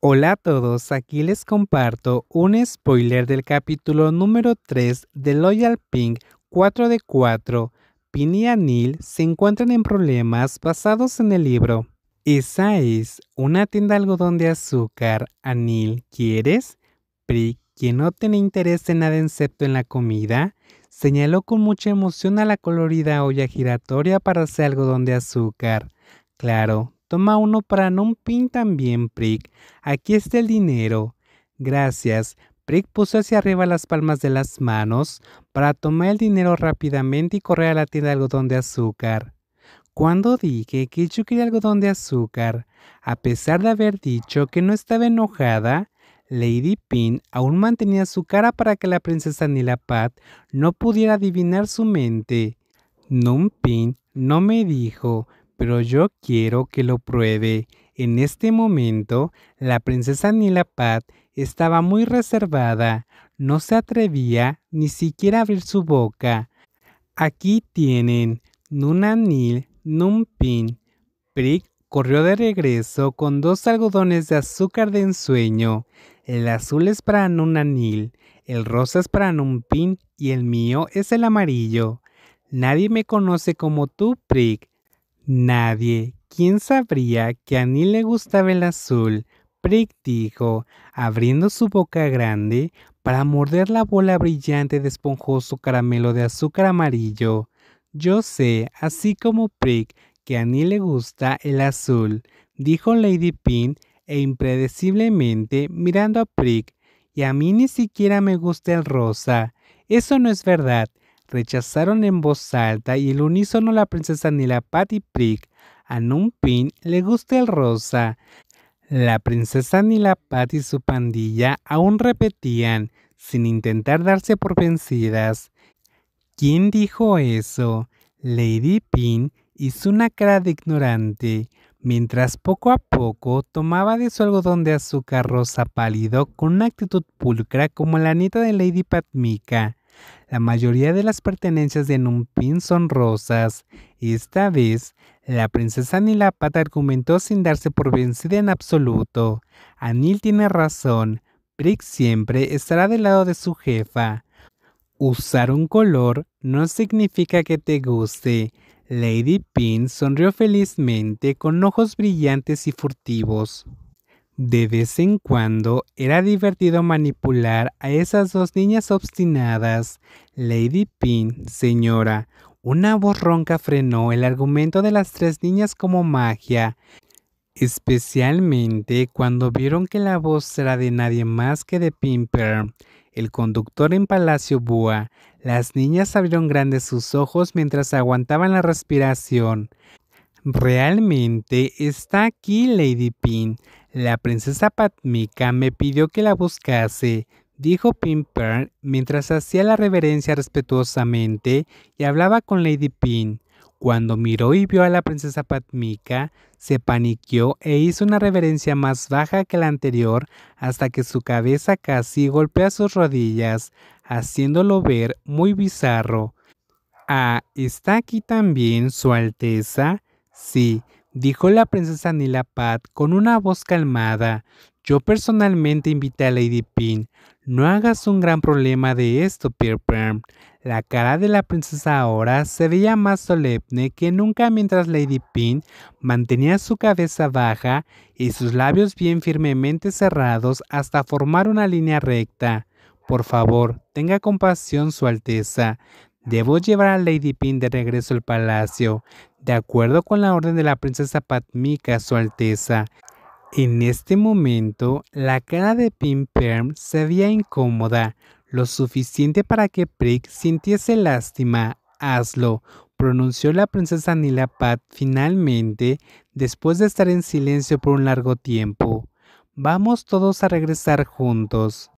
Hola a todos, aquí les comparto un spoiler del capítulo número 3 de Loyal Pink 4 de 4. Pin y Anil se encuentran en problemas basados en el libro. Esa es una tienda de algodón de azúcar. Anil, ¿quieres? Pri, quien no tiene interés en nada excepto en la comida, señaló con mucha emoción a la colorida olla giratoria para hacer algodón de azúcar. Claro, Toma uno para no pin también, Prick. Aquí está el dinero. Gracias. Prick puso hacia arriba las palmas de las manos para tomar el dinero rápidamente y correr a la tienda de algodón de azúcar. Cuando dije que yo quería algodón de azúcar, a pesar de haber dicho que no estaba enojada, Lady Pin aún mantenía su cara para que la princesa Nilapat no pudiera adivinar su mente. Numpin no me dijo, pero yo quiero que lo pruebe. En este momento, la princesa Nilapat estaba muy reservada, no se atrevía ni siquiera a abrir su boca. Aquí tienen, Nunanil, Numpin. Prick corrió de regreso con dos algodones de azúcar de ensueño. El azul es para Nunanil, el rosa es para Numpin y el mío es el amarillo. Nadie me conoce como tú, Prick. Nadie. ¿Quién sabría que a Annie le gustaba el azul? Prick dijo, abriendo su boca grande para morder la bola brillante de esponjoso caramelo de azúcar amarillo. Yo sé, así como Prick, que a Annie le gusta el azul, dijo Lady Pin e impredeciblemente mirando a Prick, y a mí ni siquiera me gusta el rosa. Eso no es verdad rechazaron en voz alta y el unísono la princesa la Patty Prick a pin le gusta el rosa. La princesa la Patty y su pandilla aún repetían, sin intentar darse por vencidas. ¿Quién dijo eso? Lady Pin hizo una cara de ignorante, mientras poco a poco tomaba de su algodón de azúcar rosa pálido con una actitud pulcra como la nieta de Lady Patmika. La mayoría de las pertenencias de Numpin son rosas, y esta vez la princesa Nilapata argumentó sin darse por vencida en absoluto. Anil tiene razón, Brick siempre estará del lado de su jefa. Usar un color no significa que te guste. Lady Pin sonrió felizmente con ojos brillantes y furtivos. De vez en cuando era divertido manipular a esas dos niñas obstinadas. Lady Pin, señora, una voz ronca frenó el argumento de las tres niñas como magia, especialmente cuando vieron que la voz era de nadie más que de Pimper, el conductor en Palacio Búa. Las niñas abrieron grandes sus ojos mientras aguantaban la respiración. Realmente está aquí Lady Pin. La princesa Patmika me pidió que la buscase, dijo Pimpern Pearl mientras hacía la reverencia respetuosamente y hablaba con Lady Pin. Cuando miró y vio a la princesa Patmika, se paniqueó e hizo una reverencia más baja que la anterior hasta que su cabeza casi golpea sus rodillas, haciéndolo ver muy bizarro. Ah, ¿está aquí también Su Alteza? Sí, dijo la princesa Nila Pat con una voz calmada. Yo personalmente invité a Lady Pin. No hagas un gran problema de esto, Pierperm. La cara de la princesa ahora se veía más solemne que nunca mientras Lady Pin mantenía su cabeza baja y sus labios bien firmemente cerrados hasta formar una línea recta. Por favor, tenga compasión Su Alteza. Debo llevar a Lady Pin de regreso al palacio, de acuerdo con la orden de la princesa Patmika, su alteza. En este momento, la cara de Pin Perm se veía incómoda, lo suficiente para que Prick sintiese lástima. Hazlo, pronunció la princesa Pat finalmente, después de estar en silencio por un largo tiempo. Vamos todos a regresar juntos.